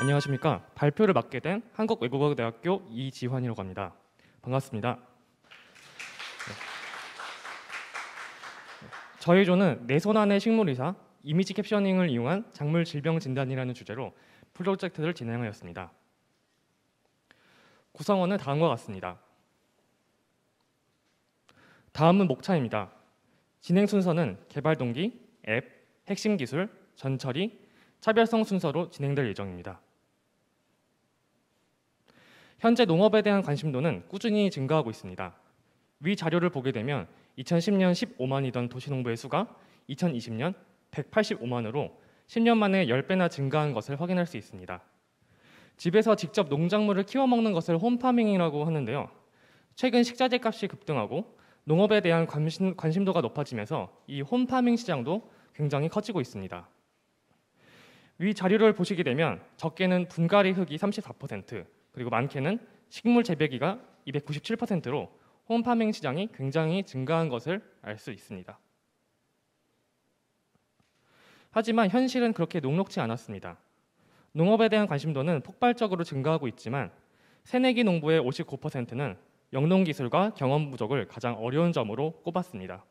안녕하십니까. 발표를 맡게 된 한국외국어대학교 이지환이라고 합니다. 반갑습니다. 네. 저희 조는 내손 안의 식물이사 이미지 캡셔닝을 이용한 작물 질병 진단이라는 주제로 프로젝트를 진행하였습니다. 구성원은 다음과 같습니다. 다음은 목차입니다. 진행 순서는 개발 동기, 앱, 핵심 기술, 전처리, 차별성 순서로 진행될 예정입니다. 현재 농업에 대한 관심도는 꾸준히 증가하고 있습니다. 위 자료를 보게 되면 2010년 15만이던 도시농부의 수가 2020년 185만으로 10년 만에 10배나 증가한 것을 확인할 수 있습니다. 집에서 직접 농작물을 키워 먹는 것을 홈파밍이라고 하는데요. 최근 식자재 값이 급등하고 농업에 대한 관심, 관심도가 높아지면서 이 홈파밍 시장도 굉장히 커지고 있습니다. 위 자료를 보시게 되면 적게는 분갈이 흙이 34%, 그리고 많게는 식물 재배기가 297%로 홈파밍 시장이 굉장히 증가한 것을 알 수 있습니다. 하지만 현실은 그렇게 녹록지 않았습니다. 농업에 대한 관심도는 폭발적으로 증가하고 있지만 새내기 농부의 59%는 영농 기술과 경험 부족을 가장 어려운 점으로 꼽았습니다.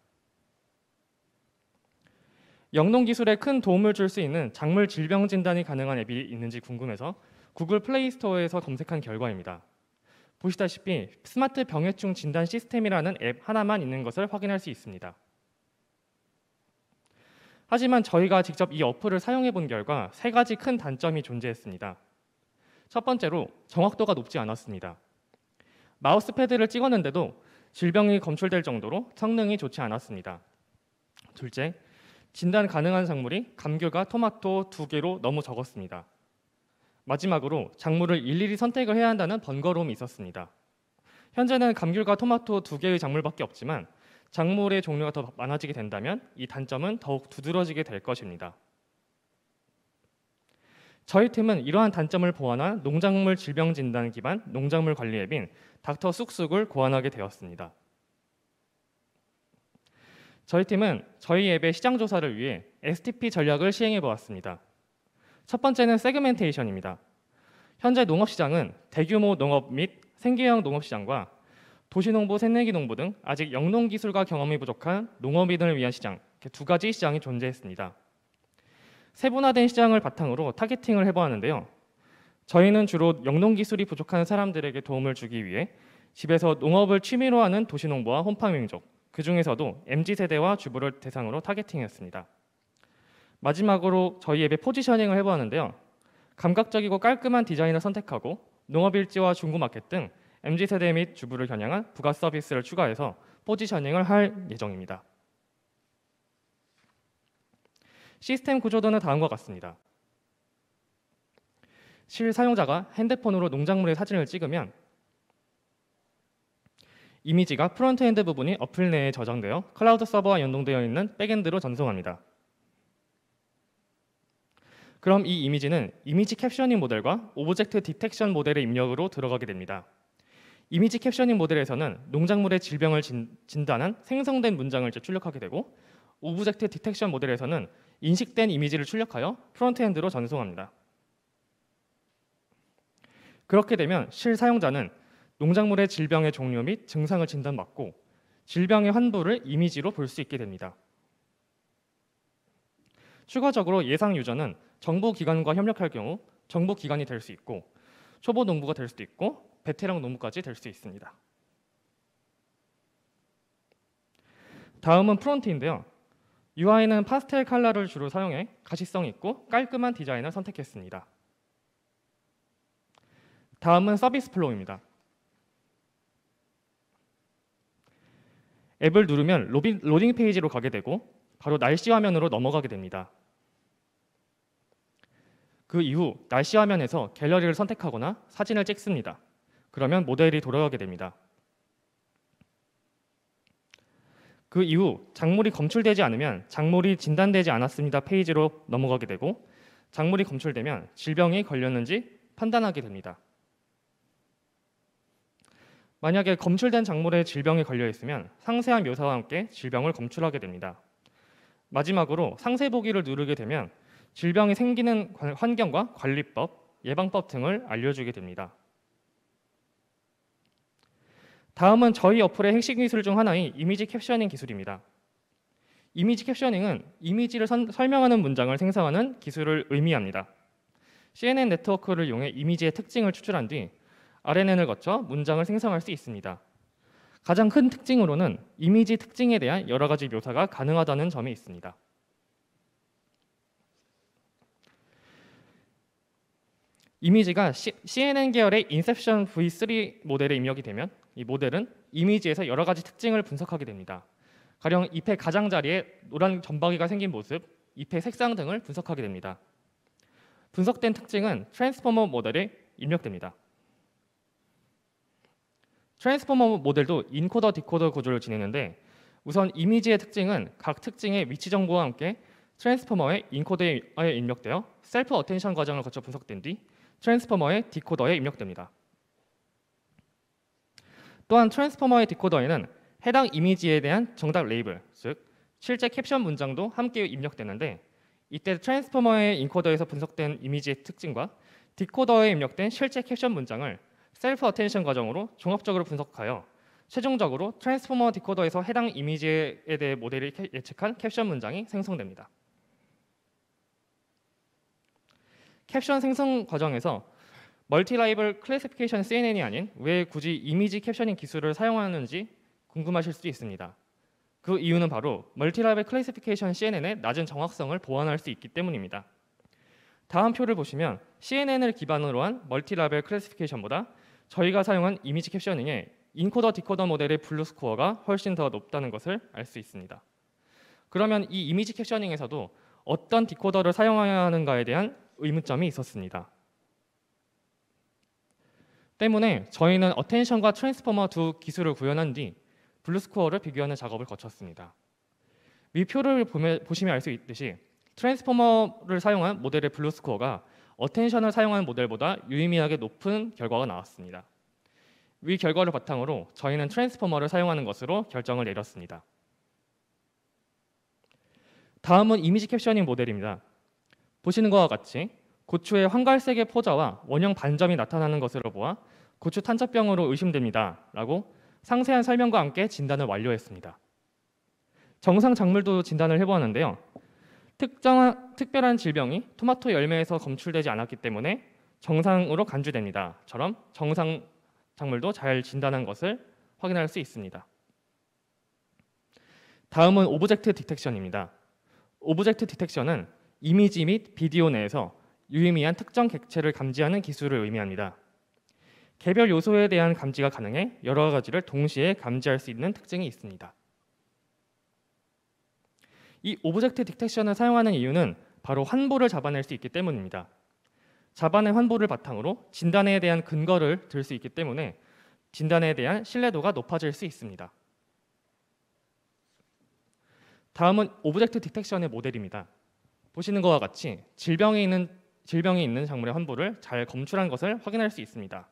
영농 기술에 큰 도움을 줄 수 있는 작물 질병 진단이 가능한 앱이 있는지 궁금해서 구글 플레이스토어에서 검색한 결과입니다. 보시다시피 스마트 병해충 진단 시스템이라는 앱 하나만 있는 것을 확인할 수 있습니다. 하지만 저희가 직접 이 어플을 사용해 본 결과 세 가지 큰 단점이 존재했습니다. 첫 번째로 정확도가 높지 않았습니다. 마우스 패드를 찍었는데도 질병이 검출될 정도로 성능이 좋지 않았습니다. 둘째, 진단 가능한 작물이 감귤과 토마토 두 개로 너무 적었습니다. 마지막으로 작물을 일일이 선택을 해야 한다는 번거로움이 있었습니다. 현재는 감귤과 토마토 두 개의 작물밖에 없지만 작물의 종류가 더 많아지게 된다면 이 단점은 더욱 두드러지게 될 것입니다. 저희 팀은 이러한 단점을 보완한 농작물 질병 진단 기반 농작물 관리 앱인 닥터 쑥쑥을 고안하게 되었습니다. 저희 팀은 저희 앱의 시장 조사를 위해 STP 전략을 시행해 보았습니다. 첫 번째는 세그멘테이션입니다. 현재 농업시장은 대규모 농업 및 생계형 농업시장과 도시농부, 생내기 농부 등 아직 영농기술과 경험이 부족한 농업인을 위한 시장 두 가지 시장이 존재했습니다. 세분화된 시장을 바탕으로 타겟팅을 해보았는데요. 저희는 주로 영농기술이 부족한 사람들에게 도움을 주기 위해 집에서 농업을 취미로 하는 도시농부와 홈파밍족, 그 중에서도 MZ세대와 주부를 대상으로 타겟팅했습니다. 마지막으로 저희 앱의 포지셔닝을 해보았는데요. 감각적이고 깔끔한 디자인을 선택하고 농업 일지와 중고 마켓 등 MZ 세대 및 주부를 겨냥한 부가 서비스를 추가해서 포지셔닝을 할 예정입니다. 시스템 구조도는 다음과 같습니다. 실사용자가 핸드폰으로 농작물의 사진을 찍으면 이미지가 프론트엔드 부분이 어플 내에 저장되어 클라우드 서버와 연동되어 있는 백엔드로 전송합니다. 그럼 이 이미지는 이미지 캡셔닝 모델과 오브젝트 디텍션 모델의 입력으로 들어가게 됩니다. 이미지 캡셔닝 모델에서는 농작물의 질병을 진, 단한 생성된 문장을 출력하게 되고 오브젝트 디텍션 모델에서는 인식된 이미지를 출력하여 프론트엔드로 전송합니다. 그렇게 되면 실 사용자는 농작물의 질병의 종류 및 증상을 진단받고 질병의 환부를 이미지로 볼 수 있게 됩니다. 추가적으로 예상 유저는 정부 기관과 협력할 경우 정부 기관이 될 수 있고 초보 농부가 될 수도 있고 베테랑 농부까지 될 수 있습니다. 다음은 프론트인데요. UI는 파스텔 칼라를 주로 사용해 가시성 있고 깔끔한 디자인을 선택했습니다. 다음은 서비스 플로우입니다. 앱을 누르면 로딩 페이지로 가게 되고 바로 날씨 화면으로 넘어가게 됩니다. 그 이후 날씨 화면에서 갤러리를 선택하거나 사진을 찍습니다. 그러면 모델이 돌아가게 됩니다. 그 이후 작물이 검출되지 않으면 작물이 진단되지 않았습니다 페이지로 넘어가게 되고 작물이 검출되면 질병이 걸렸는지 판단하게 됩니다. 만약에 검출된 작물에 질병이 걸려 있으면 상세한 묘사와 함께 질병을 검출하게 됩니다. 마지막으로 상세 보기를 누르게 되면 질병이 생기는 환경과 관리법, 예방법 등을 알려주게 됩니다. 다음은 저희 어플의 핵심 기술 중 하나인 이미지 캡셔닝 기술입니다. 이미지 캡셔닝은 이미지를 선, 설명하는 문장을 생성하는 기술을 의미합니다. CNN 네트워크를 이용해 이미지의 특징을 추출한 뒤 RNN을 거쳐 문장을 생성할 수 있습니다. 가장 큰 특징으로는 이미지 특징에 대한 여러 가지 묘사가 가능하다는 점이 있습니다. 이미지가 C, CNN 계열의 인셉션 V3 모델에 입력이 되면 이 모델은 이미지에서 여러 가지 특징을 분석하게 됩니다. 가령 잎의 가장자리에 노란 점박이가 생긴 모습, 잎의 색상 등을 분석하게 됩니다. 분석된 특징은 트랜스포머 모델에 입력됩니다. 트랜스포머 모델도 인코더 디코더 구조를 지니는데 우선 이미지의 특징은 각 특징의 위치 정보와 함께 트랜스포머의 인코더에 입력되어 셀프 어텐션 과정을 거쳐 분석된 뒤 트랜스포머의 디코더에 입력됩니다. 또한 트랜스포머의 디코더에는 해당 이미지에 대한 정답 레이블, 즉 실제 캡션 문장도 함께 입력되는데 이때 트랜스포머의 인코더에서 분석된 이미지의 특징과 디코더에 입력된 실제 캡션 문장을 셀프 어텐션 과정으로 종합적으로 분석하여 최종적으로 트랜스포머 디코더에서 해당 이미지에 대해 모델을 예측한 캡션 문장이 생성됩니다. 캡션 생성 과정에서 멀티 라이벌 클래시피케이션 CNN이 아닌 왜 굳이 이미지 캡셔닝 기술을 사용하는지 궁금하실 수도 있습니다. 그 이유는 바로 멀티 라이벌 클래시피케이션 CNN의 낮은 정확성을 보완할 수 있기 때문입니다. 다음 표를 보시면 CNN을 기반으로 한 멀티 라이벌 클래시피케이션보다 저희가 사용한 이미지 캡셔닝의 인코더 디코더 모델의 블루 스코어가 훨씬 더 높다는 것을 알 수 있습니다. 그러면 이 이미지 캡셔닝에서도 어떤 디코더를 사용해야 하는가에 대한 의문점이 있었습니다. 때문에 저희는 어텐션과 트랜스포머 두 기술을 구현한 뒤 블루스코어를 비교하는 작업을 거쳤습니다. 위 표를 보시면알 수 있듯이 트랜스포머를 사용한 모델의 블루스코어가 어텐션을 사용한 모델보다 유의미하게 높은 결과가 나왔습니다. 위 결과를 바탕으로 저희는 트랜스포머를 사용하는 것으로 결정을 내렸습니다. 다음은 이미지 캡셔닝 모델입니다. 보시는 것과 같이 고추의 황갈색의 포자와 원형 반점이 나타나는 것으로 보아 고추 탄저병으로 의심됩니다. 라고 상세한 설명과 함께 진단을 완료했습니다. 정상 작물도 진단을 해보았는데요. 특정 특별한 질병이 토마토 열매에서 검출되지 않았기 때문에 정상으로 간주됩니다.처럼 정상 작물도 잘 진단한 것을 확인할 수 있습니다. 다음은 오브젝트 디텍션입니다. 오브젝트 디텍션은 이미지 및 비디오 내에서 유의미한 특정 객체를 감지하는 기술을 의미합니다. 개별 요소에 대한 감지가 가능해 여러 가지를 동시에 감지할 수 있는 특징이 있습니다. 이 오브젝트 디텍션을 사용하는 이유는 바로 환보를 잡아낼 수 있기 때문입니다. 잡아낸 환보를 바탕으로 진단에 대한 근거를 들 수 있기 때문에 진단에 대한 신뢰도가 높아질 수 있습니다. 다음은 오브젝트 디텍션의 모델입니다. 보시는 것과 같이 질병이 있는 질병이 있는 작물의 환부를 잘 검출한 것을 확인할 수 있습니다.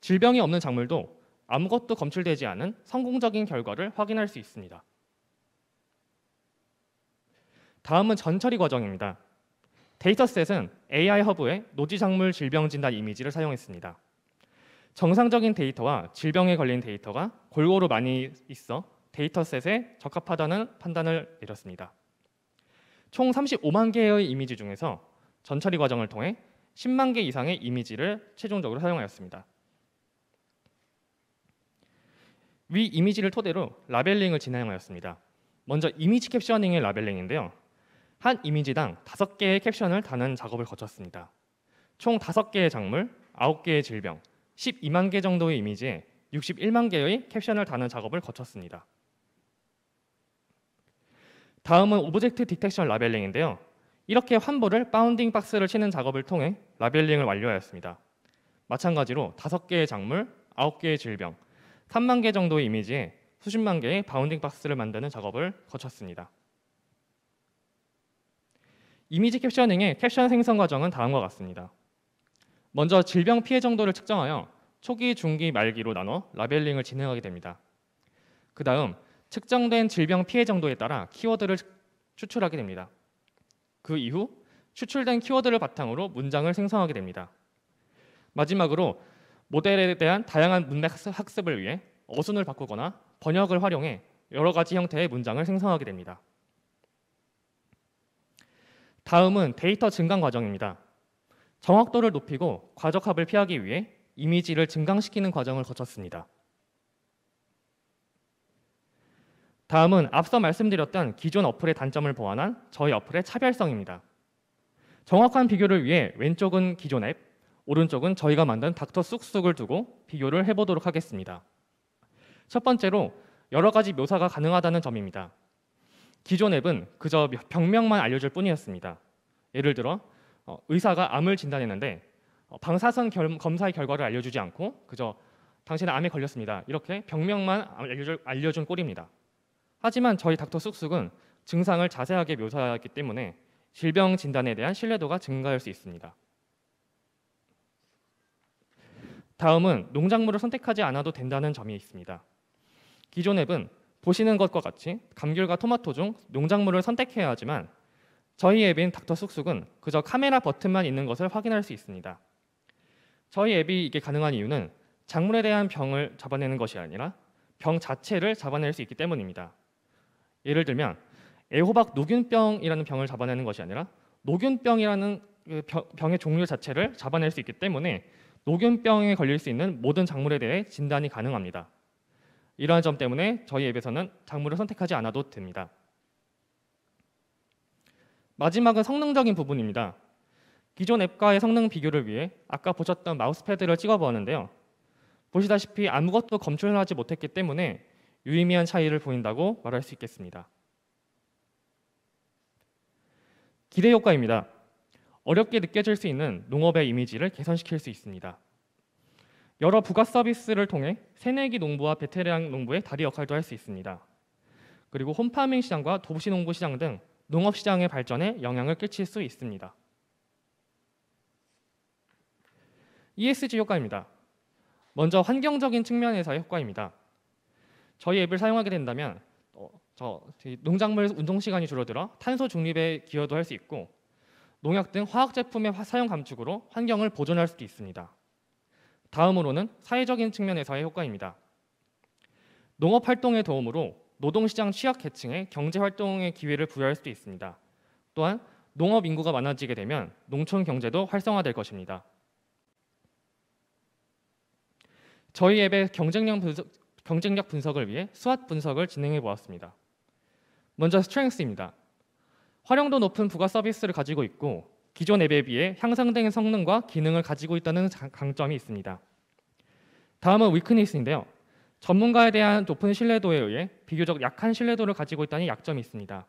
질병이 없는 작물도 아무것도 검출되지 않은 성공적인 결과를 확인할 수 있습니다. 다음은 전처리 과정입니다. 데이터셋은 AI 허브의 노지 작물 질병 진단 이미지를 사용했습니다. 정상적인 데이터와 질병에 걸린 데이터가 골고루 많이 있어 데이터셋에 적합하다는 판단을 내렸습니다. 총 35만 개의 이미지 중에서 전처리 과정을 통해 10만 개 이상의 이미지를 최종적으로 사용하였습니다. 위 이미지를 토대로 라벨링을 진행하였습니다. 먼저 이미지 캡셔닝의 라벨링인데요. 한 이미지당 5개의 캡션을 다는 작업을 거쳤습니다. 총 5개의 작물, 9개의 질병, 12만 개 정도의 이미지에 61만 개의 캡션을 다는 작업을 거쳤습니다. 다음은 오브젝트 디텍션 라벨링인데요. 이렇게 환불을 바운딩 박스를 치는 작업을 통해 라벨링을 완료하였습니다. 마찬가지로 5개의 작물, 9개의 질병, 3만 개 정도의 이미지에 수십만 개의 바운딩 박스를 만드는 작업을 거쳤습니다. 이미지 캡셔닝의 캡션 생성 과정은 다음과 같습니다. 먼저 질병 피해 정도를 측정하여 초기, 중기, 말기로 나눠 라벨링을 진행하게 됩니다. 그 다음 측정된 질병 피해 정도에 따라 키워드를 추출하게 됩니다. 그 이후 추출된 키워드를 바탕으로 문장을 생성하게 됩니다. 마지막으로 모델에 대한 다양한 문맥 학습을 위해 어순을 바꾸거나 번역을 활용해 여러 가지 형태의 문장을 생성하게 됩니다. 다음은 데이터 증강 과정입니다. 정확도를 높이고 과적합을 피하기 위해 이미지를 증강시키는 과정을 거쳤습니다. 다음은 앞서 말씀드렸던 기존 어플의 단점을 보완한 저희 어플의 차별성입니다. 정확한 비교를 위해 왼쪽은 기존 앱, 오른쪽은 저희가 만든 닥터 쑥쑥을 두고 비교를 해보도록 하겠습니다. 첫 번째로 여러 가지 묘사가 가능하다는 점입니다. 기존 앱은 그저 병명만 알려줄 뿐이었습니다. 예를 들어 어, 의사가 암을 진단했는데 어, 방사선 결, 검사의 결과를 알려주지 않고 그저 당신은 암에 걸렸습니다. 이렇게 병명만 알려줄, 알려준 꼴입니다. 하지만 저희 닥터 쑥쑥은 증상을 자세하게 묘사하기 때문에 질병 진단에 대한 신뢰도가 증가할 수 있습니다. 다음은 농작물을 선택하지 않아도 된다는 점이 있습니다. 기존 앱은 보시는 것과 같이 감귤과 토마토 중 농작물을 선택해야 하지만 저희 앱인 닥터 쑥쑥은 그저 카메라 버튼만 있는 것을 확인할 수 있습니다. 저희 앱이 이게 가능한 이유는 작물에 대한 병을 잡아내는 것이 아니라 병 자체를 잡아낼 수 있기 때문입니다. 예를 들면 애호박 노균병이라는 병을 잡아내는 것이 아니라 노균병이라는 그 병의 종류 자체를 잡아낼 수 있기 때문에 노균병에 걸릴 수 있는 모든 작물에 대해 진단이 가능합니다. 이러한 점 때문에 저희 앱에서는 작물을 선택하지 않아도 됩니다. 마지막은 성능적인 부분입니다. 기존 앱과의 성능 비교를 위해 아까 보셨던 마우스패드를 찍어보았는데요. 보시다시피 아무것도 검출하지 못했기 때문에 유의미한 차이를 보인다고 말할 수 있겠습니다. 기대 효과입니다. 어렵게 느껴질 수 있는 농업의 이미지를 개선시킬 수 있습니다. 여러 부가 서비스를 통해 새내기 농부와 베테랑 농부의 다리 역할도 할 수 있습니다. 그리고 홈파밍 시장과 도시 농부 시장 등 농업 시장의 발전에 영향을 끼칠 수 있습니다. ESG 효과입니다. 먼저 환경적인 측면에서의 효과입니다. 저희 앱을 사용하게 된다면 어, 저 농작물 운동 시간이 줄어들어 탄소 중립에 기여도 할 수 있고 농약 등 화학 제품의 사용 감축으로 환경을 보존할 수도 있습니다. 다음으로는 사회적인 측면에서의 효과입니다. 농업 활동의 도움으로 노동시장 취약 계층의 경제 활동의 기회를 부여할 수도 있습니다. 또한 농업 인구가 많아지게 되면 농촌 경제도 활성화될 것입니다. 저희 앱의 경쟁력 분석, 경쟁력 분석을 위해 수학 분석을 진행해 보았습니다. 먼저 스트렝스입니다. 활용도 높은 부가 서비스를 가지고 있고 기존 앱에 비해 향상된 성능과 기능을 가지고 있다는 강점이 있습니다. 다음은 위크니스인데요. 전문가에 대한 높은 신뢰도에 의해 비교적 약한 신뢰도를 가지고 있다는 약점이 있습니다.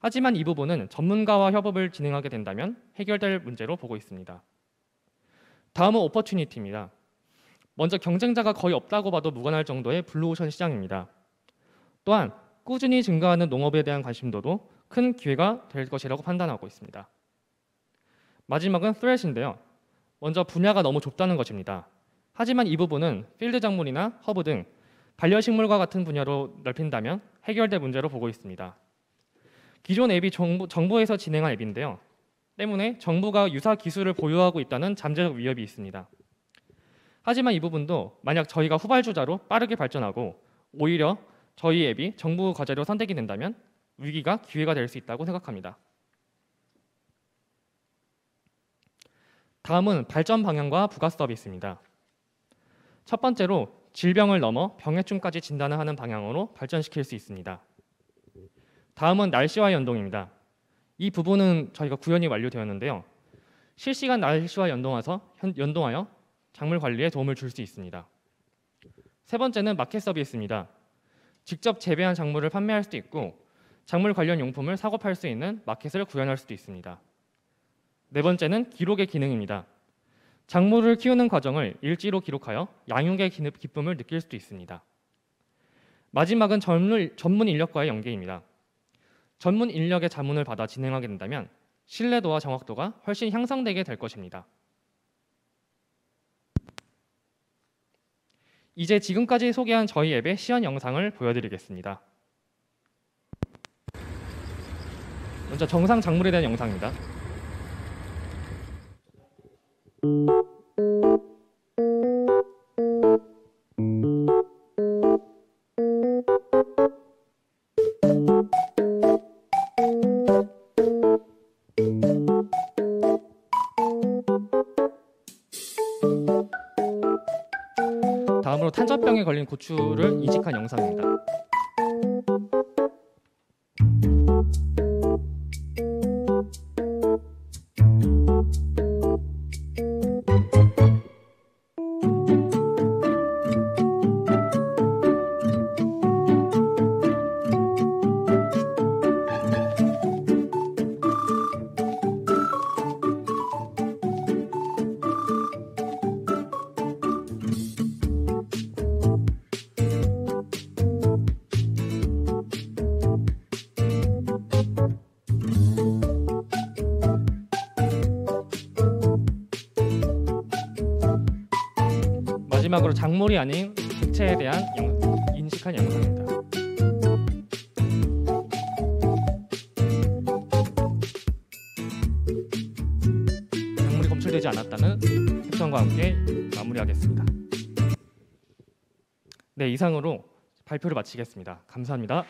하지만 이 부분은 전문가와 협업을 진행하게 된다면 해결될 문제로 보고 있습니다. 다음은 오퍼튜니티입니다. 먼저 경쟁자가 거의 없다고 봐도 무관할 정도의 블루오션 시장입니다. 또한 꾸준히 증가하는 농업에 대한 관심도도 큰 기회가 될 것이라고 판단하고 있습니다. 마지막은 스레시인데요. 먼저 분야가 너무 좁다는 것입니다. 하지만 이 부분은 필드 작물이나 허브 등 반려식물과 같은 분야로 넓힌다면 해결될 문제로 보고 있습니다. 기존 앱이 정부, 에서 진행한 앱인데요. 때문에 정부가 유사 기술을 보유하고 있다는 잠재적 위협이 있습니다. 하지만 이 부분도 만약 저희가 후발주자로 빠르게 발전하고 오히려 저희 앱이 정부 과제로 선택이 된다면 위기가 기회가 될 수 있다고 생각합니다. 다음은 발전 방향과 부가 서비스입니다. 첫 번째로 질병을 넘어 병해충까지 진단을 하는 방향으로 발전시킬 수 있습니다. 다음은 날씨와 연동입니다. 이 부분은 저희가 구현이 완료되었는데요. 실시간 날씨와 연동해서, 연동하여 작물 관리에 도움을 줄 수 있습니다. 세 번째는 마켓 서비스입니다. 직접 재배한 작물을 판매할 수도 있고 작물 관련 용품을 사고 팔 수 있는 마켓을 구현할 수도 있습니다. 네 번째는 기록의 기능입니다. 작물을 키우는 과정을 일지로 기록하여 양육의 기쁨을 느낄 수도 있습니다. 마지막은 전문 인력과의 연계입니다. 전문 인력의 자문을 받아 진행하게 된다면 신뢰도와 정확도가 훨씬 향상되게 될 것입니다. 이제 지금까지 소개한 저희 앱의 시연 영상을 보여드리겠습니다. 먼저 정상 작물에 대한 영상입니다. 고추를 이직한 영상입니다. 마지막으로 작물이 아닌 객체에 대한 영, 인식한 영상입니다. 작물이 검출되지 않았다는 캡션과 함께 마무리하겠습니다. 네, 이상으로 발표를 마치겠습니다. 감사합니다.